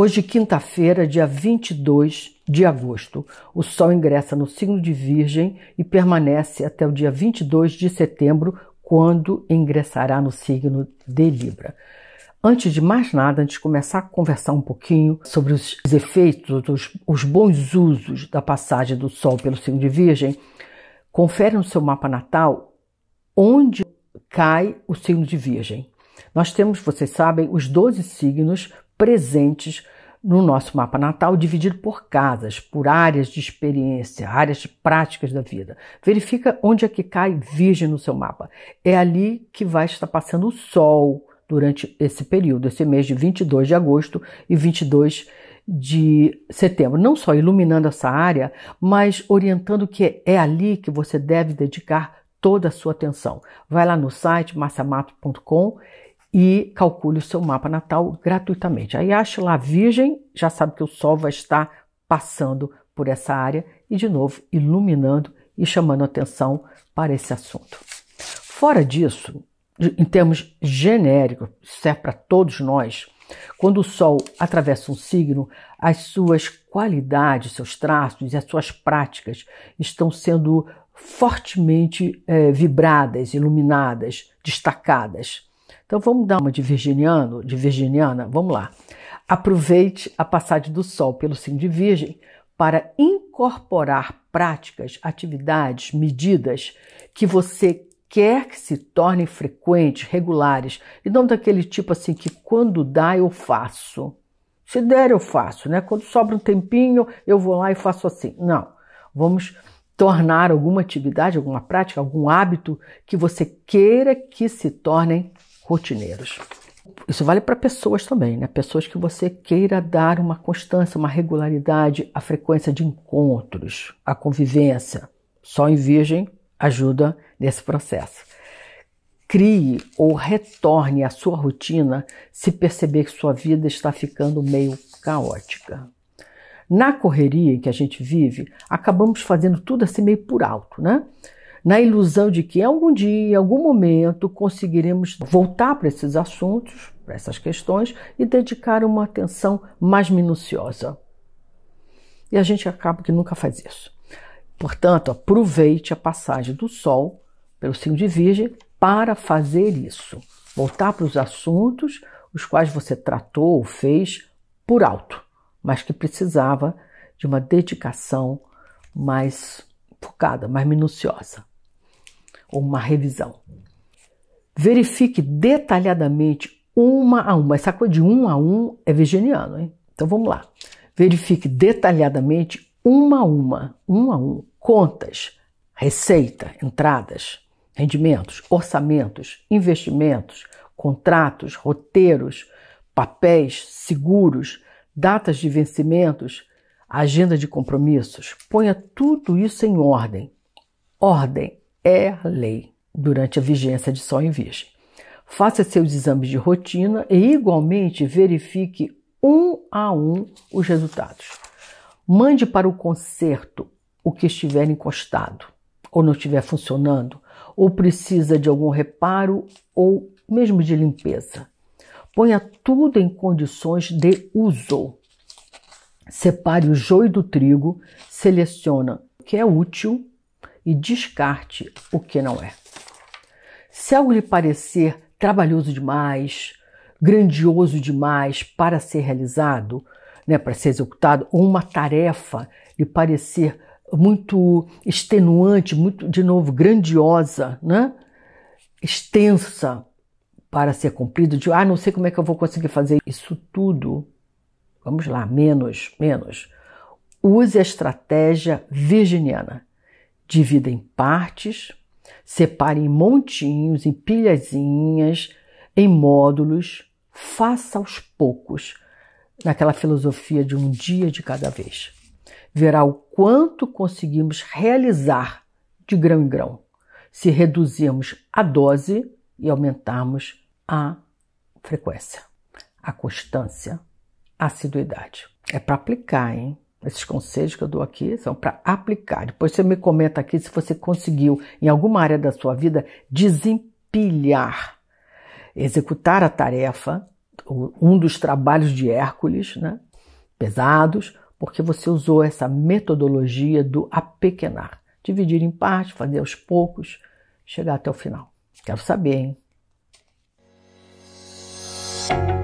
Hoje, quinta-feira, dia 22 de agosto, o Sol ingressa no signo de Virgem e permanece até o dia 22 de setembro, quando ingressará no signo de Libra. Antes de mais nada, antes de começar a conversar um pouquinho sobre os efeitos, os, os bons usos da passagem do Sol pelo signo de Virgem, confere no seu mapa natal onde cai o signo de Virgem. Nós temos, vocês sabem, os 12 signos presentes no nosso mapa natal, dividido por casas, por áreas de experiência, áreas de práticas da vida. Verifica onde é que cai Virgem no seu mapa. É ali que vai estar passando o Sol durante esse período, esse mês de 22 de agosto e 22 de setembro. Não só iluminando essa área, mas orientando que é ali que você deve dedicar toda a sua atenção. Vai lá no site marciamato.com e calcule o seu mapa natal gratuitamente. Aí ache lá a Virgem, já sabe que o Sol vai estar passando por essa área e, de novo, iluminando e chamando atenção para esse assunto. Fora disso, em termos genéricos, serve é para todos nós, quando o Sol atravessa um signo, as suas qualidades, seus traços e as suas práticas estão sendo fortemente é, vibradas, iluminadas, destacadas. Então vamos dar uma de virginiano, de virginiana, vamos lá. Aproveite a passagem do Sol pelo signo de Virgem para incorporar práticas, atividades, medidas que você quer que se tornem frequentes, regulares, e não daquele tipo assim que quando dá eu faço. Se der eu faço, né? Quando sobra um tempinho, eu vou lá e faço assim. Não. Vamos tornar alguma atividade, alguma prática, algum hábito que você queira que se tornem rotineiros. Isso vale para pessoas também, né? Pessoas que você queira dar uma constância, uma regularidade à frequência de encontros, à convivência. só em Virgem ajuda nesse processo. Crie ou retorne à sua rotina se perceber que sua vida está ficando meio caótica. Na correria em que a gente vive, acabamos fazendo tudo assim meio por alto, né? na ilusão de que algum dia, em algum momento, conseguiremos voltar para esses assuntos, para essas questões e dedicar uma atenção mais minuciosa. E a gente acaba que nunca faz isso. Portanto, aproveite a passagem do Sol pelo signo de Virgem para fazer isso. Voltar para os assuntos os quais você tratou ou fez por alto, mas que precisava de uma dedicação mais focada, mais minuciosa ou uma revisão. Verifique detalhadamente uma a uma. Essa coisa de um a um é virginiano, hein? Então vamos lá. Verifique detalhadamente uma a uma, um a um, contas, receita, entradas, rendimentos, orçamentos, investimentos, contratos, roteiros, papéis, seguros, datas de vencimentos, agenda de compromissos. Ponha tudo isso em ordem. Ordem é lei durante a vigência de Sol em Virgem. Faça seus exames de rotina e igualmente verifique um a um os resultados. Mande para o conserto o que estiver encostado ou não estiver funcionando, ou precisa de algum reparo ou mesmo de limpeza. Ponha tudo em condições de uso. Separe o joio do trigo, seleciona o que é útil e descarte o que não é. Se algo lhe parecer trabalhoso demais, grandioso demais para ser realizado, né, para ser executado, ou uma tarefa lhe parecer muito extenuante, muito, de novo, grandiosa, né, extensa para ser cumprida, de ah, não sei como é que eu vou conseguir fazer isso tudo. Vamos lá, menos, menos. Use a estratégia virginiana. Divida em partes, separe em montinhos, em pilhazinhas, em módulos, faça aos poucos, naquela filosofia de um dia de cada vez. Verá o quanto conseguimos realizar de grão em grão, se reduzirmos a dose e aumentarmos a frequência, a constância, a assiduidade. É para aplicar, hein? Esses conselhos que eu dou aqui são para aplicar. Depois você me comenta aqui se você conseguiu, em alguma área da sua vida, desempilhar, executar a tarefa, um dos trabalhos de Hércules, né? pesados, porque você usou essa metodologia do apequenar. Dividir em partes, fazer aos poucos, chegar até o final. Quero saber, hein?